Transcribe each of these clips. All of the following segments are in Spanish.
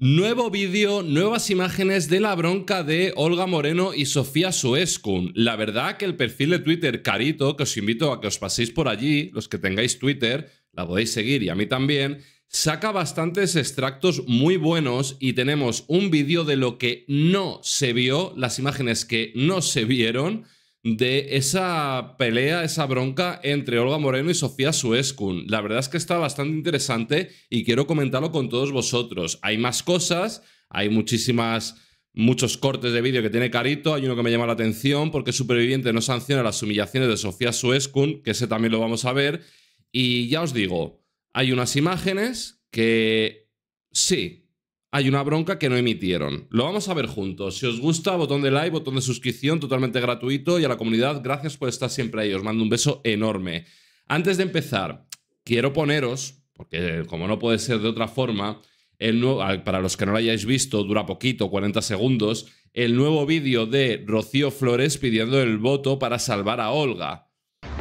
Nuevo vídeo, nuevas imágenes de la bronca de Olga Moreno y Sofía Suescun. La verdad que el perfil de Twitter carito, que os invito a que os paséis por allí, los que tengáis Twitter, la podéis seguir y a mí también, saca bastantes extractos muy buenos y tenemos un vídeo de lo que no se vio, las imágenes que no se vieron de esa pelea, esa bronca entre Olga Moreno y Sofía Suescun. La verdad es que está bastante interesante y quiero comentarlo con todos vosotros. Hay más cosas, hay muchísimas muchos cortes de vídeo que tiene Carito. Hay uno que me llama la atención porque Superviviente no sanciona las humillaciones de Sofía Suescun, que ese también lo vamos a ver. Y ya os digo, hay unas imágenes que sí, hay una bronca que no emitieron. Lo vamos a ver juntos. Si os gusta, botón de like, botón de suscripción, totalmente gratuito. Y a la comunidad, gracias por estar siempre ahí. Os mando un beso enorme. Antes de empezar, quiero poneros, porque como no puede ser de otra forma, el nuevo, para los que no lo hayáis visto, dura poquito, 40 segundos, el nuevo vídeo de Rocío Flores pidiendo el voto para salvar a Olga.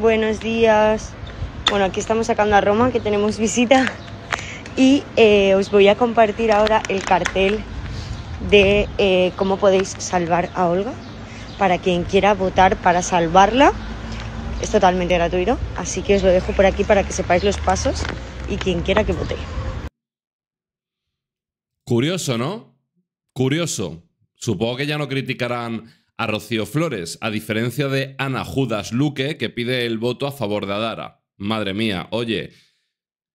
Buenos días. Bueno, aquí estamos sacando a Roma, que tenemos visita y eh, os voy a compartir ahora el cartel de eh, cómo podéis salvar a Olga para quien quiera votar para salvarla. Es totalmente gratuito, así que os lo dejo por aquí para que sepáis los pasos y quien quiera que vote. Curioso, ¿no? Curioso. Supongo que ya no criticarán a Rocío Flores, a diferencia de Ana Judas Luque, que pide el voto a favor de Adara. Madre mía, oye,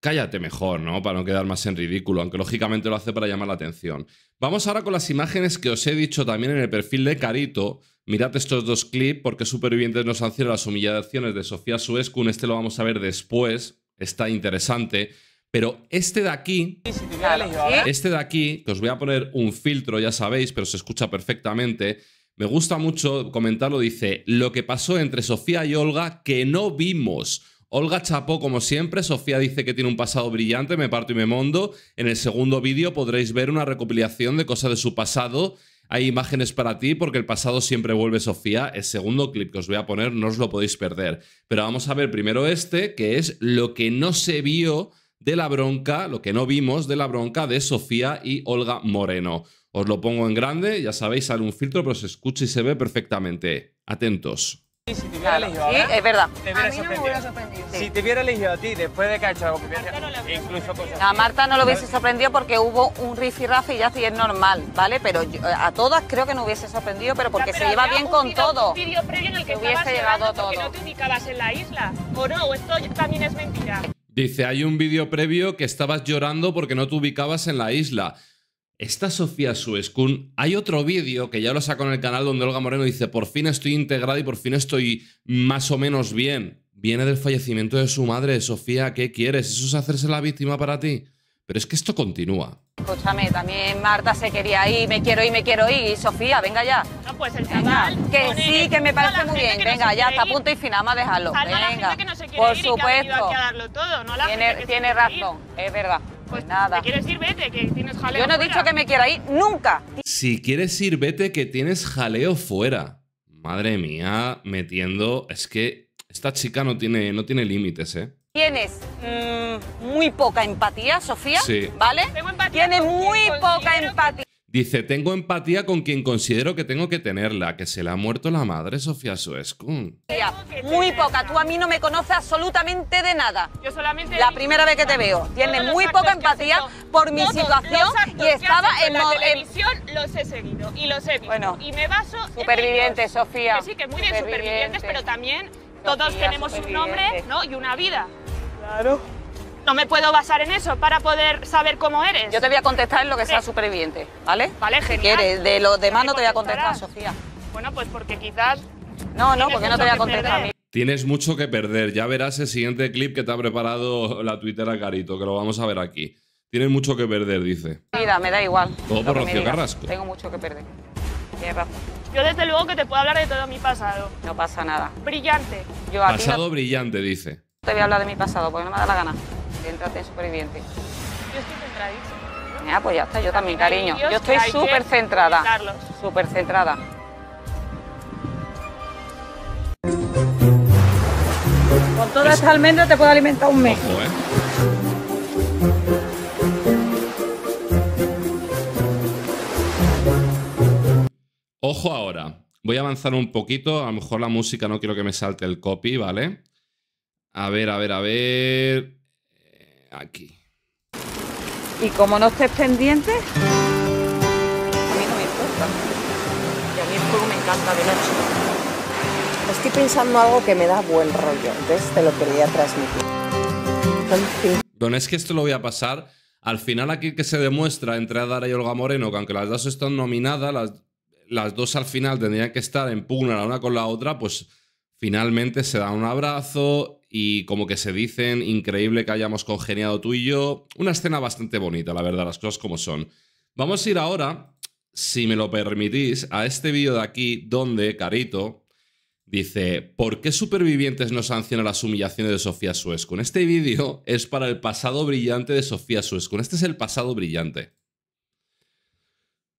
cállate mejor, ¿no? Para no quedar más en ridículo, aunque lógicamente lo hace para llamar la atención. Vamos ahora con las imágenes que os he dicho también en el perfil de Carito. Mirad estos dos clips porque Supervivientes nos han hecho las humillaciones de Sofía Suescun. Este lo vamos a ver después, está interesante. Pero este de aquí, este de aquí, que os voy a poner un filtro, ya sabéis, pero se escucha perfectamente. Me gusta mucho comentarlo, dice, lo que pasó entre Sofía y Olga que no vimos. Olga Chapó, como siempre, Sofía dice que tiene un pasado brillante, me parto y me mondo. En el segundo vídeo podréis ver una recopilación de cosas de su pasado. Hay imágenes para ti porque el pasado siempre vuelve Sofía. El segundo clip que os voy a poner no os lo podéis perder. Pero vamos a ver primero este, que es lo que no se vio de la bronca, lo que no vimos de la bronca de Sofía y Olga Moreno. Os lo pongo en grande, ya sabéis, sale un filtro, pero se escucha y se ve perfectamente. Atentos si te hubiera elegido sí, es verdad. a me hubiera sorprendido. Si te hubiera elegido a ti después de que ha hecho algo que hubiese, incluso A Marta no lo hubiese sorprendido porque hubo un rifirrafe y ya sí es normal, ¿vale? Pero eh, a todas creo que no hubiese sorprendido, pero porque se lleva bien con todo. hubiese esto también es mentira? Dice, hay un vídeo previo que estabas llorando porque no te ubicabas en la isla. Esta Sofía Suescun, hay otro vídeo que ya lo saco en el canal donde Olga Moreno dice, por fin estoy integrada y por fin estoy más o menos bien. Viene del fallecimiento de su madre, Sofía, ¿qué quieres? ¿Eso es hacerse la víctima para ti? Pero es que esto continúa. Escúchame, también Marta se quería ir, me quiero ir, me quiero ir. Sofía, venga ya. No, pues el chaval. que sí, que me parece muy bien. Venga, ya, ya, a punto y final, más déjalo. venga. por supuesto. tiene, razón, es verdad. Pues, pues nada. quieres ir? Vete, que tienes jaleo. Yo no he dicho que me quiera ir nunca. Si quieres ir, vete, que tienes jaleo fuera. Madre mía, metiendo. Es que esta chica no tiene, no tiene límites, ¿eh? Tienes mm, muy poca empatía, Sofía. Sí. ¿Vale? Empatía Tienes muy poca empatía. Dice, tengo empatía con quien considero que tengo que tenerla, que se le ha muerto la madre Sofía Suescun. Muy poca, tú a mí no me conoces absolutamente de nada. Yo solamente... La primera vez que te veo. tiene muy poca empatía por mi situación y estaba en... La televisión los he seguido y los he visto. Bueno, y me baso... Superviviente, Sofía. sí, que muy bien supervivientes, pero también todos tenemos un nombre ¿no? y una vida. Claro no me puedo basar en eso para poder saber cómo eres. Yo te voy a contestar en lo que sea superviviente, ¿vale? Vale, genial. quieres, de los demás no te voy a contestar, Sofía. Bueno, pues porque quizás... No, no, porque no te voy a contestar a mí. Tienes mucho que perder. Ya verás el siguiente clip que te ha preparado la Twitter, Carito, que lo vamos a ver aquí. Tienes mucho que perder, dice. Mira, me da igual. Todo por Rocío Carrasco. Tengo mucho que perder. Tienes razón. Yo desde luego que te puedo hablar de todo mi pasado. No pasa nada. Brillante. Yo pasado brillante, dice. Te voy a hablar de mi pasado porque no me da la gana céntrate en superviviente. Yo estoy centrada. pues ya está, yo también, cariño. Yo estoy súper centrada. Súper centrada. Con toda esta almendra te puedo alimentar un mes. Eh. Ojo ahora. Voy a avanzar un poquito. A lo mejor la música no quiero que me salte el copy, ¿vale? A ver, a ver, a ver aquí. Y como no estés pendiente, a mí no me importa. Y a mí el juego me encanta de Estoy pensando algo que me da buen rollo, entonces te lo quería transmitir. Don, es que esto lo voy a pasar. Al final aquí que se demuestra entre Adara y Olga Moreno, que aunque las dos están nominadas, las, las dos al final tendrían que estar en pugna la una con la otra, pues finalmente se dan un abrazo, y como que se dicen, increíble que hayamos congeniado tú y yo. Una escena bastante bonita, la verdad, las cosas como son. Vamos a ir ahora, si me lo permitís, a este vídeo de aquí donde Carito dice, ¿por qué Supervivientes no sancionan las humillaciones de Sofía Suescun? Este vídeo es para el pasado brillante de Sofía Suescun. Este es el pasado brillante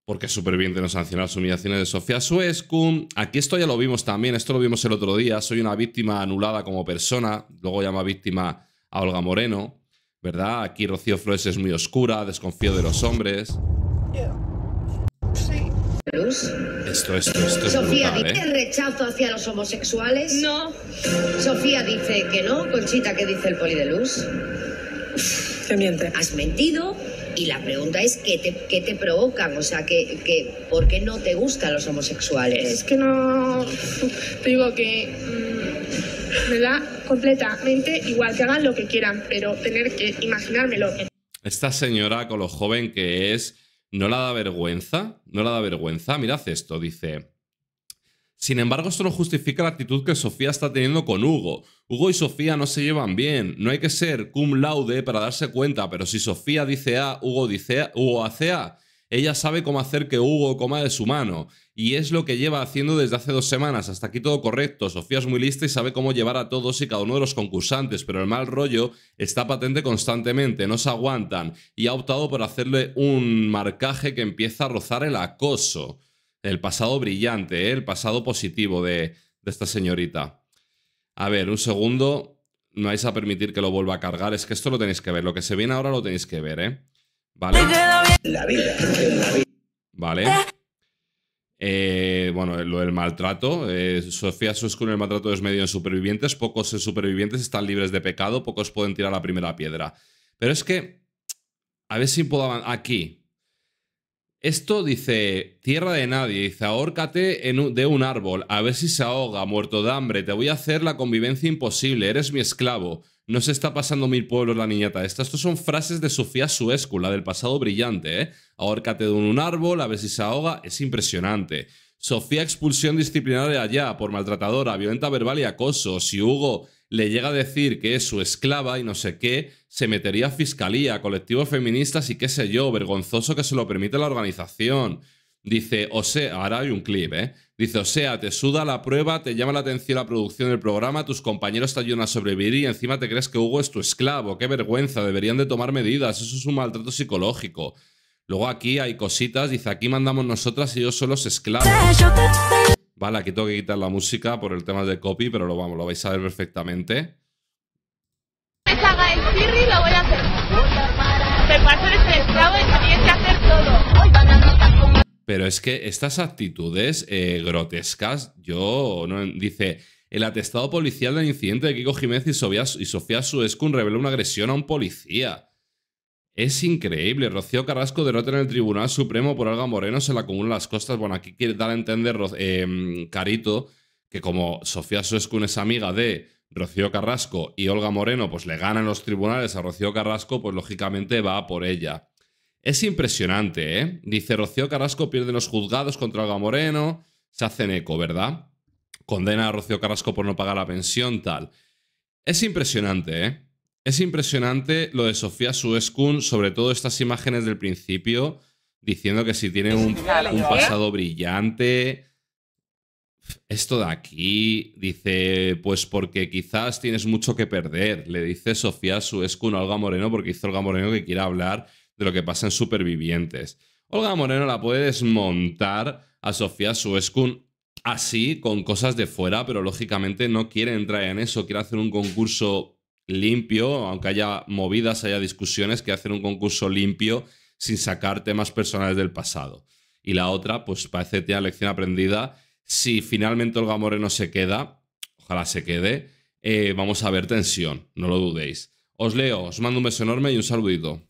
porque súper de no sancionar las humillaciones de Sofía Suescum. Aquí esto ya lo vimos también, esto lo vimos el otro día. Soy una víctima anulada como persona, luego llama víctima a Olga Moreno, ¿verdad? Aquí Rocío Flores es muy oscura, desconfío de los hombres. Luz. Esto, esto, esto Sofía dice ¿eh? rechazo hacia los homosexuales. No. Sofía dice que no. Conchita, ¿qué dice el poli de luz? Que miente. Has mentido. Y la pregunta es, ¿qué te, provocan? O sea, por qué no te gustan los homosexuales? Es que no... Te digo que... Mm, me da completamente igual que hagan lo que quieran, pero tener que imaginármelo. Esta señora con lo joven que es, ¿no la da vergüenza? ¿No la da vergüenza? Mirad esto, dice... Sin embargo, esto no justifica la actitud que Sofía está teniendo con Hugo. Hugo y Sofía no se llevan bien. No hay que ser cum laude para darse cuenta, pero si Sofía dice A, Hugo dice A, Hugo hace A. Ella sabe cómo hacer que Hugo coma de su mano. Y es lo que lleva haciendo desde hace dos semanas. Hasta aquí todo correcto. Sofía es muy lista y sabe cómo llevar a todos y cada uno de los concursantes, pero el mal rollo está patente constantemente, no se aguantan. Y ha optado por hacerle un marcaje que empieza a rozar el acoso. El pasado brillante, ¿eh? el pasado positivo de, de esta señorita. A ver, un segundo. No vais a permitir que lo vuelva a cargar. Es que esto lo tenéis que ver. Lo que se viene ahora lo tenéis que ver, ¿eh? Vale. Vale. Eh, bueno, lo del maltrato. Eh, Sofía con el maltrato es medio en supervivientes. Pocos supervivientes están libres de pecado. Pocos pueden tirar la primera piedra. Pero es que. A ver si puedo. Aquí. Esto dice, tierra de nadie, dice, ahórcate en de un árbol, a ver si se ahoga, muerto de hambre, te voy a hacer la convivencia imposible, eres mi esclavo. No se está pasando mil pueblos la niñata esta. Estas son frases de Sofía Suéscula, del pasado brillante, ¿eh? Ahórcate de un árbol, a ver si se ahoga, es impresionante. Sofía expulsión disciplinaria allá por maltratadora, violenta verbal y acoso. Si Hugo le llega a decir que es su esclava y no sé qué, se metería a fiscalía, colectivos feministas y qué sé yo, vergonzoso que se lo permite la organización. Dice, o sea, ahora hay un clip, ¿eh? Dice, o sea, te suda la prueba, te llama la atención la producción del programa, tus compañeros te ayudan a sobrevivir y encima te crees que Hugo es tu esclavo. Qué vergüenza, deberían de tomar medidas, eso es un maltrato psicológico. Luego aquí hay cositas, dice, aquí mandamos nosotras y yo solo los esclavos. Vale, aquí tengo que quitar la música por el tema de copy, pero lo vamos, lo vais a ver perfectamente. Pero es que estas actitudes eh, grotescas, yo dice. El atestado policial del incidente de Kiko Jiménez y Sofía, y Sofía reveló una agresión a un policía. Es increíble. Rocío Carrasco derrota en el Tribunal Supremo por Olga Moreno, se la acumulan las costas. Bueno, aquí quiere dar a entender em, Carito que como Sofía Suescun es amiga de Rocío Carrasco y Olga Moreno, pues le ganan los tribunales a Rocío Carrasco, pues lógicamente va por ella. Es impresionante, ¿eh? Dice Rocío Carrasco pierde los juzgados contra Olga Moreno, se hacen eco, ¿verdad? Condena a Rocío Carrasco por no pagar la pensión, tal. Es impresionante, ¿eh? Es impresionante lo de Sofía Sueskun, sobre todo estas imágenes del principio, diciendo que si tiene un, ¿Eh? pasado brillante, esto de aquí, dice, pues porque quizás tienes mucho que perder, le dice Sofía Suescun a Olga Moreno porque hizo Olga Moreno que quiera hablar de lo que pasa en Supervivientes. Olga Moreno la puede desmontar a Sofía Suescun así, con cosas de fuera, pero lógicamente no quiere entrar en eso, quiere hacer un concurso limpio, aunque haya movidas, haya discusiones, que hacer un concurso limpio sin sacar temas personales del pasado. Y la otra, pues parece que tiene lección aprendida. Si finalmente Olga Moreno se queda, ojalá se quede, eh, vamos a ver tensión, no lo dudéis. Os leo, os mando un beso enorme y un saludito.